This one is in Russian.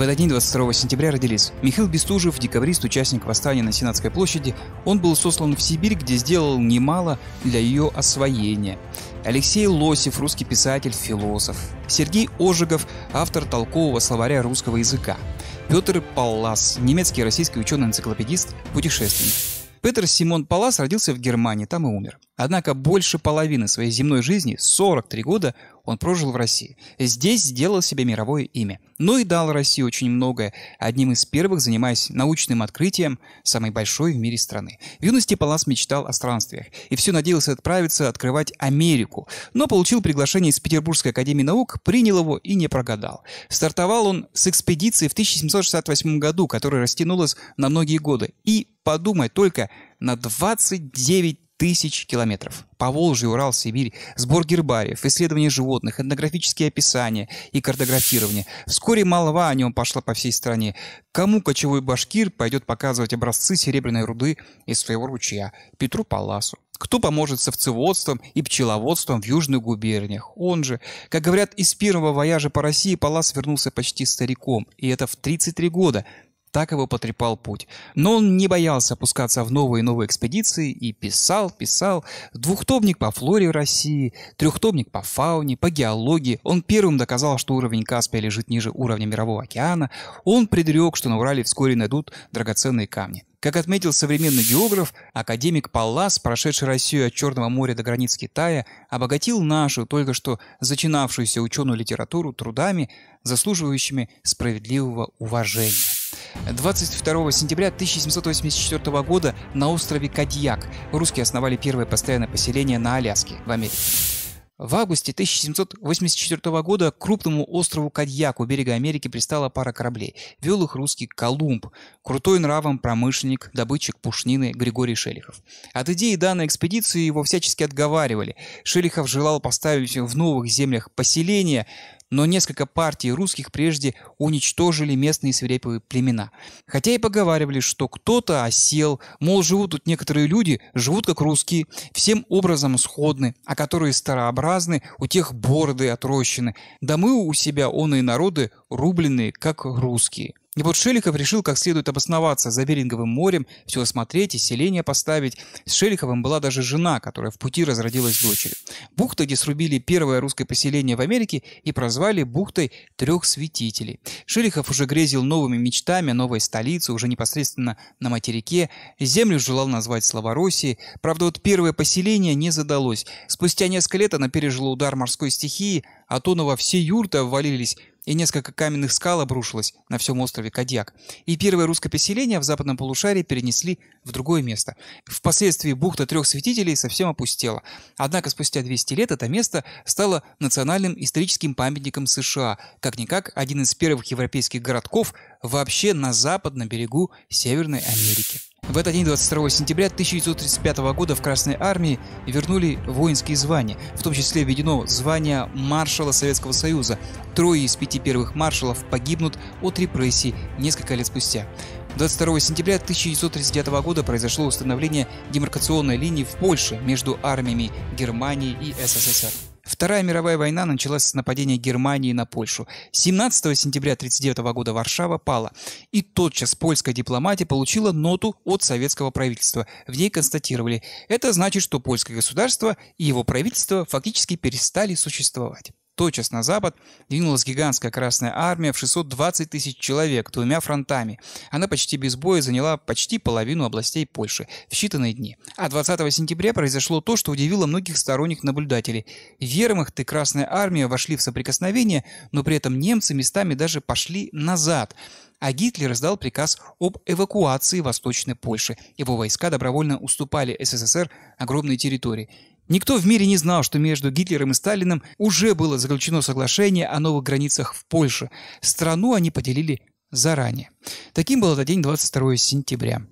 В этот день, 22 сентября, родились Михаил Бестужев, декабрист, участник восстания на Сенатской площади. Он был сослан в Сибирь, где сделал немало для ее освоения. Алексей Лосев, русский писатель, философ. Сергей Ожегов, автор толкового словаря русского языка. Петр Паллас, немецкий российский ученый-энциклопедист, путешественник. Петр Симон Палас родился в Германии, там и умер. Однако больше половины своей земной жизни, 43 года, он прожил в России. Здесь сделал себе мировое имя. Ну и дал России очень многое, одним из первых занимаясь научным открытием самой большой в мире страны. В юности Палас мечтал о странствиях и все надеялся отправиться открывать Америку, но получил приглашение из Петербургской академии наук, принял его и не прогадал. Стартовал он с экспедиции в 1768 году, которая растянулась на многие годы. И, подумай только, на 29 тысяч километров. По Волжье, Урал, Сибирь, сбор гербариев, исследование животных, этнографические описания и картографирование. Вскоре молва о нем пошла по всей стране. Кому кочевой башкир пойдет показывать образцы серебряной руды из своего ручья? Петру Паласу. Кто поможет совцеводством и пчеловодством в южных губерниях? Он же. Как говорят, из первого вояжа по России Палас вернулся почти стариком, и это в 33 года – так его потрепал путь. Но он не боялся опускаться в новые и новые экспедиции и писал, писал. Двухтомник по флоре в России, трехтомник по фауне, по геологии. Он первым доказал, что уровень Каспия лежит ниже уровня Мирового океана. Он предрек, что на Урале вскоре найдут драгоценные камни. Как отметил современный географ, академик Паллас, прошедший Россию от Черного моря до границ Китая, обогатил нашу, только что зачинавшуюся ученую литературу трудами, заслуживающими справедливого уважения. 22 сентября 1784 года на острове Кадьяк русские основали первое постоянное поселение на Аляске в Америке. В августе 1784 года к крупному острову Кадьяк у берега Америки пристала пара кораблей. Вел их русский Колумб, крутой нравом промышленник, добытчик пушнины Григорий Шелихов. От идеи данной экспедиции его всячески отговаривали. Шелихов желал поставить в новых землях поселение, но несколько партий русских прежде уничтожили местные свирепые племена. Хотя и поговаривали, что кто-то осел, мол, живут тут некоторые люди, живут как русские, всем образом сходны, а которые старообразны, у тех бороды отрощены. Да мы у себя, он и народы, рубленные, как русские. И вот Шеликов решил как следует обосноваться за Беринговым морем, все осмотреть и селение поставить. С Шеликовым была даже жена, которая в пути разродилась дочерью. Бухта, где срубили первое русское поселение в Америке и прозвали бухтой трех святителей. Шеликов уже грезил новыми мечтами новой столице, уже непосредственно на материке. Землю желал назвать Словороссией. Правда, вот первое поселение не задалось. Спустя несколько лет она пережила удар морской стихии, а то на во все юрты обвалились и несколько каменных скал обрушилось на всем острове Кадьяк. И первое русское поселение в западном полушарии перенесли в другое место. Впоследствии бухта трех святителей совсем опустела. Однако спустя 200 лет это место стало национальным историческим памятником США, как-никак один из первых европейских городков вообще на западном берегу Северной Америки. В этот день, 22 сентября 1935 года, в Красной Армии вернули воинские звания, в том числе введено звание маршала Советского Союза. Трое из пяти первых маршалов погибнут от репрессий несколько лет спустя. 22 сентября 1939 года произошло установление демаркационной линии в Польше между армиями Германии и СССР. Вторая мировая война началась с нападения Германии на Польшу. 17 сентября 1939 года Варшава пала. И тотчас польская дипломатия получила ноту от советского правительства. В ней констатировали, это значит, что польское государство и его правительство фактически перестали существовать тотчас на запад двинулась гигантская Красная Армия в 620 тысяч человек двумя фронтами. Она почти без боя заняла почти половину областей Польши в считанные дни. А 20 сентября произошло то, что удивило многих сторонних наблюдателей. Вермахт и Красная Армия вошли в соприкосновение, но при этом немцы местами даже пошли назад а Гитлер издал приказ об эвакуации Восточной Польши. Его войска добровольно уступали СССР огромные территории. Никто в мире не знал, что между Гитлером и Сталиным уже было заключено соглашение о новых границах в Польше. Страну они поделили заранее. Таким был этот день 22 сентября.